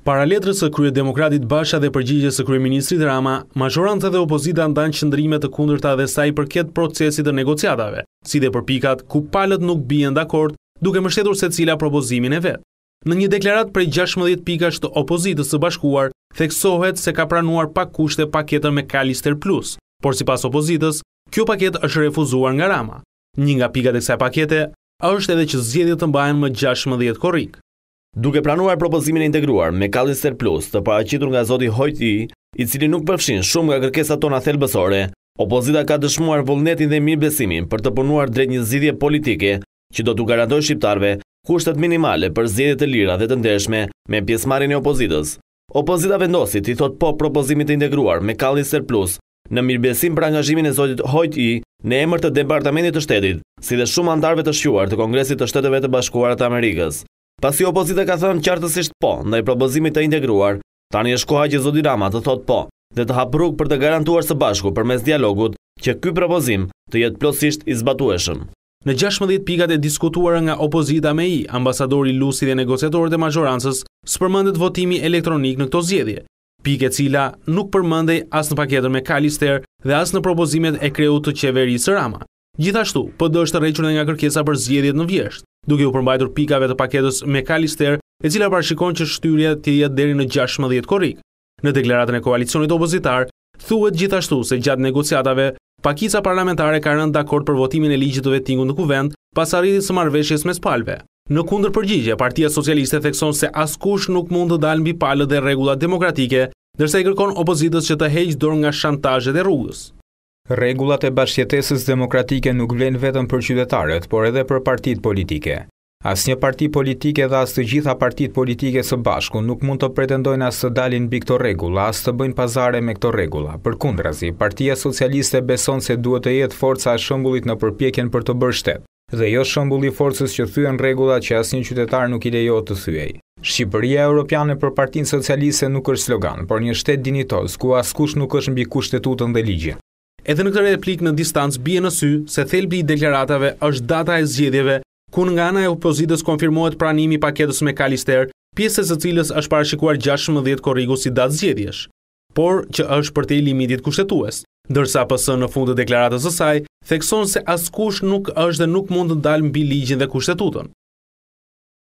Para letrës së Krye Demokratit Basha dhe përgjigjes së Krye Ministrit Rama, majoranta dhe opozita ndanë qëndrime të kundërta dhe saj përket procesit të negociatave, si dhe për pikat ku palët nuk bijen dhe akord duke më shtetur se cila propozimin e vetë. Në një deklarat për 16 pikash të opozitës së bashkuar, theksohet se ka pranuar pak kushte paketën me Kalister Plus, por si pas opozitës, kjo paket është refuzuar nga Rama. Një nga pikat e kësaj pakete, është edhe që zjedit të mbajnë më 16 korikë. Duke pranuar propozimin e integruar me Kalister Plus të paracitur nga Zoti Hojti, i cili nuk përfshin shumë nga kërkesa tona thelbësore, opozita ka dëshmuar vullnetin dhe mirë besimin për të punuar drejt një zidje politike që do të garantoj shqiptarve kushtet minimale për zidhje të lira dhe të ndeshme me pjesmarin e opozitës. Opozita vendosit i thot po propozimit e integruar me Kalister Plus në mirë besim për angazhimin e Zotit Hojti në emër të Departamentit të Shtetit, si dhe shumë antarve të shquar të Kongresit të Shteteve të Bashkuarat Amerikës. Pasi i opozita ka thënë qartësisht po, në i propozimit të integruar, tani është koha që Zodi Rama të thotë po, dhe të hapë rrug për të garantuar së bashku për mes dialogut që këj propozim të jetë plosisht izbatueshëm. Në 16 pikat e diskutuar nga opozita me i, ambasadori Lusi dhe negocetorit e majoransës së përmëndet votimi elektronik në këto zjedje, pike cila nuk përmëndej as në paketën me Kalister dhe as në propozimet e kreut të qeveri së Rama. Gjithashtu, pëdë është të reqën nga kërkesa për zjedjet në vjeshtë duke u përmbajtur pikave të paketës me kalister e cila parashikon që shtyria të jetë deri në 16 korik. Në deklaratën e koalicionit opozitar, thuet gjithashtu se gjatë negociatave, pakica parlamentare ka rënë dakord për votimin e ligjit të vettingut në kuvend pas arritjes së marveshjes me spalve. Në kundër përgjigje, Partia Socialiste thekson se askush nuk mund të dalë mbi palët dhe regullat demokratike, dërse i kërkon opozitës që të heqë dorë nga shantajet e rrugës. Regullat e bashkjetesis demokratike nuk vlen vetëm për qytetarët, por edhe për partit politike. As një parti politike dhe as të gjitha partit politike së bashku nuk mund të pretendojnë as të dalin bi këto regula, as të bëjnë pazare me këto regula. Për kundrazi, partia socialiste beson se duhet të jetë forca e shëmbullit në përpjekjen për të bërë shtetë dhe jo shëmbulli forcës që thyen regula që asnjë qytetar nuk i lejohet të thyej. Shqipëria Europiane për Partinë Socialiste nuk është slogan, por një shtet dinitos ku askush nuk është mbi kushtetutën dhe ligjin. Edhe në këtë replik në distancë bie në sy se thelbi i deklaratave është data e zgjedhjeve, ku nga ana e opozitës konfirmohet pranimi i paketës me Kalister, pjesës së cilës është parashikuar 16 korrigu si datë zgjedhjesh, por që është për të limitit kushtetues. Dërsa PS në fund të deklaratës së saj, thekson se askush nuk është dhe nuk mund të dalë mbi ligjin dhe kushtetutën.